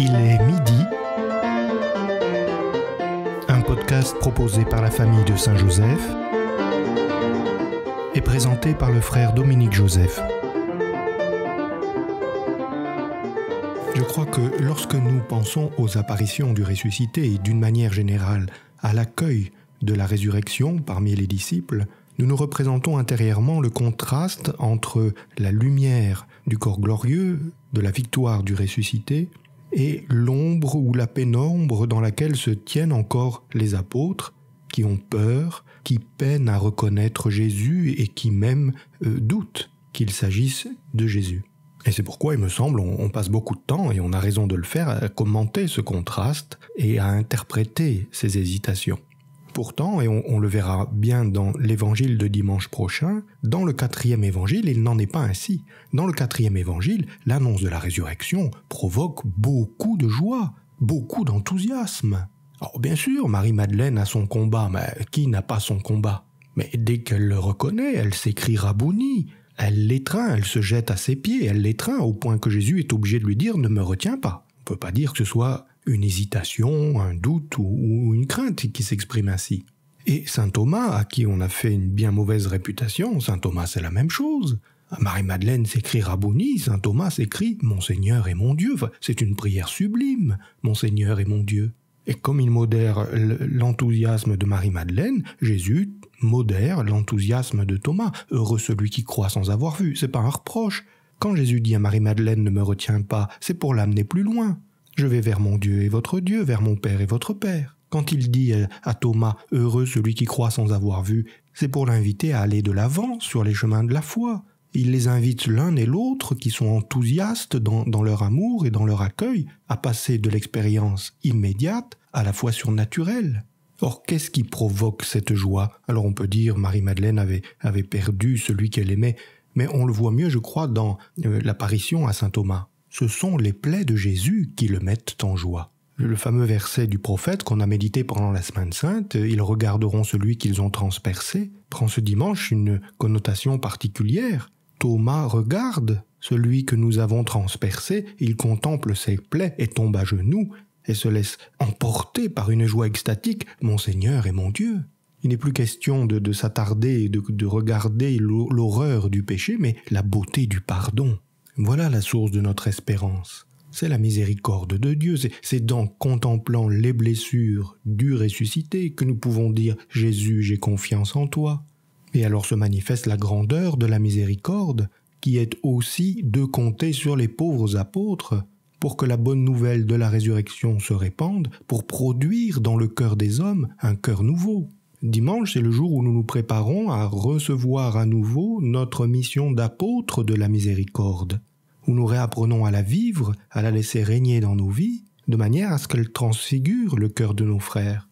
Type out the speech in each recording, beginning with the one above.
Il est midi. Un podcast proposé par la famille de Saint-Joseph et présenté par le frère Dominique Joseph. Je crois que lorsque nous pensons aux apparitions du ressuscité et d'une manière générale à l'accueil de la résurrection parmi les disciples, nous nous représentons intérieurement le contraste entre la lumière du corps glorieux, de la victoire du ressuscité, et l'ombre ou la pénombre dans laquelle se tiennent encore les apôtres, qui ont peur, qui peinent à reconnaître Jésus et qui même euh, doutent qu'il s'agisse de Jésus. Et c'est pourquoi, il me semble, on, on, passe beaucoup de temps, et on a raison de le faire, à commenter ce contraste et à interpréter ces hésitations pourtant, et on, le verra bien dans l'évangile de dimanche prochain, dans le quatrième évangile, il n'en est pas ainsi. Dans le quatrième évangile, l'annonce de la résurrection provoque beaucoup de joie, beaucoup d'enthousiasme. Alors bien sûr, Marie-Madeleine a son combat, mais qui n'a pas son combat Mais dès qu'elle le reconnaît, elle s'écrit Rabouni, elle l'étreint, elle se jette à ses pieds, elle l'étreint au point que Jésus est obligé de lui dire Ne me retiens pas. On ne peut pas dire que ce soit une hésitation, un doute ou, une crainte qui s'exprime ainsi. Et saint Thomas, à qui on a fait une bien mauvaise réputation, saint Thomas c'est la même chose. Marie-Madeleine s'écrit Rabouni, saint Thomas s'écrit Monseigneur Seigneur et mon Dieu. c'est une prière sublime, Mon Seigneur et mon Dieu. Et comme il modère l'enthousiasme de Marie-Madeleine, Jésus modère l'enthousiasme de Thomas. Heureux celui qui croit sans avoir vu. C'est pas un reproche. Quand Jésus dit à Marie-Madeleine ne me retiens pas, c'est pour l'amener plus loin. Je vais vers mon Dieu et votre Dieu, vers mon Père et votre Père. Quand il dit à Thomas Heureux celui qui croit sans avoir vu, c'est pour l'inviter à aller de l'avant sur les chemins de la foi. Il les invite l'un et l'autre, qui sont enthousiastes dans, leur amour et dans leur accueil, à passer de l'expérience immédiate à la foi surnaturelle. Or, qu'est-ce qui provoque cette joie Alors on peut dire Marie-Madeleine avait, perdu celui qu'elle aimait, mais on le voit mieux, je crois, dans euh, l'apparition à Saint Thomas ce sont les plaies de Jésus qui le mettent en joie. Le fameux verset du prophète qu'on a médité pendant la semaine sainte, euh, ils regarderont celui qu'ils ont transpercé, prend ce dimanche une connotation particulière. Thomas regarde celui que nous avons transpercé, il contemple ses plaies et tombe à genoux et se laisse emporter par une joie extatique, mon Seigneur et mon Dieu. Il n'est plus question de, s'attarder, et de regarder l'horreur du péché, mais la beauté du pardon. Voilà la source de notre espérance. C'est la miséricorde de Dieu, c'est en contemplant les blessures du ressuscité que nous pouvons dire Jésus, j'ai confiance en toi. Et alors se manifeste la grandeur de la miséricorde, qui est aussi de compter sur les pauvres apôtres pour que la bonne nouvelle de la résurrection se répande, pour produire dans le cœur des hommes un cœur nouveau. Dimanche, c'est le jour où nous nous préparons à recevoir à nouveau notre mission d'apôtre de la miséricorde, où nous réapprenons à la vivre, à la laisser régner dans nos vies, de manière à ce qu'elle transfigure le cœur de nos frères.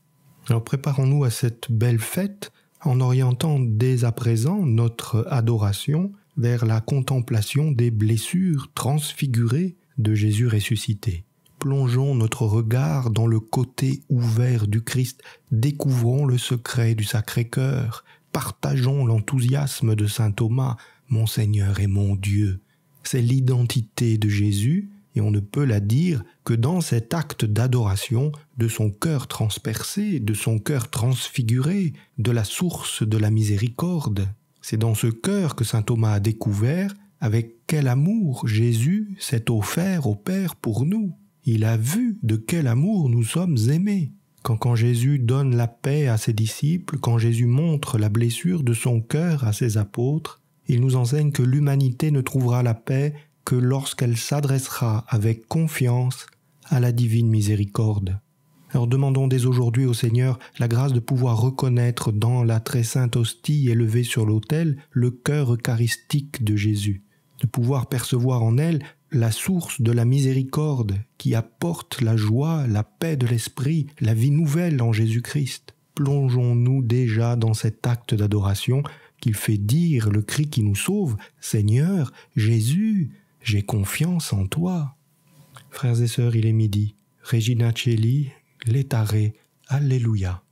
Alors préparons-nous à cette belle fête en orientant dès à présent notre adoration vers la contemplation des blessures transfigurées de Jésus ressuscité plongeons notre regard dans le côté ouvert du Christ, découvrons le secret du Sacré-Cœur, partageons l'enthousiasme de Saint Thomas, Mon Seigneur et mon Dieu. C'est l'identité de Jésus, et on ne peut la dire que dans cet acte d'adoration de son cœur transpercé, de son cœur transfiguré, de la source de la miséricorde. C'est dans ce cœur que Saint Thomas a découvert avec quel amour Jésus s'est offert au Père pour nous. Il a vu de quel amour nous sommes aimés. Quand, Jésus donne la paix à ses disciples, quand Jésus montre la blessure de son cœur à ses apôtres, il nous enseigne que l'humanité ne trouvera la paix que lorsqu'elle s'adressera avec confiance à la divine miséricorde. Alors demandons dès aujourd'hui au Seigneur la grâce de pouvoir reconnaître dans la très sainte hostie élevée sur l'autel le cœur eucharistique de Jésus, de pouvoir percevoir en elle la source de la miséricorde qui apporte la joie, la paix de l'esprit, la vie nouvelle en Jésus-Christ. Plongeons-nous déjà dans cet acte d'adoration qu'il fait dire le cri qui nous sauve, Seigneur, Jésus, j'ai confiance en toi. Frères et sœurs, il est midi. Regina Celli, l'étaré, Alléluia.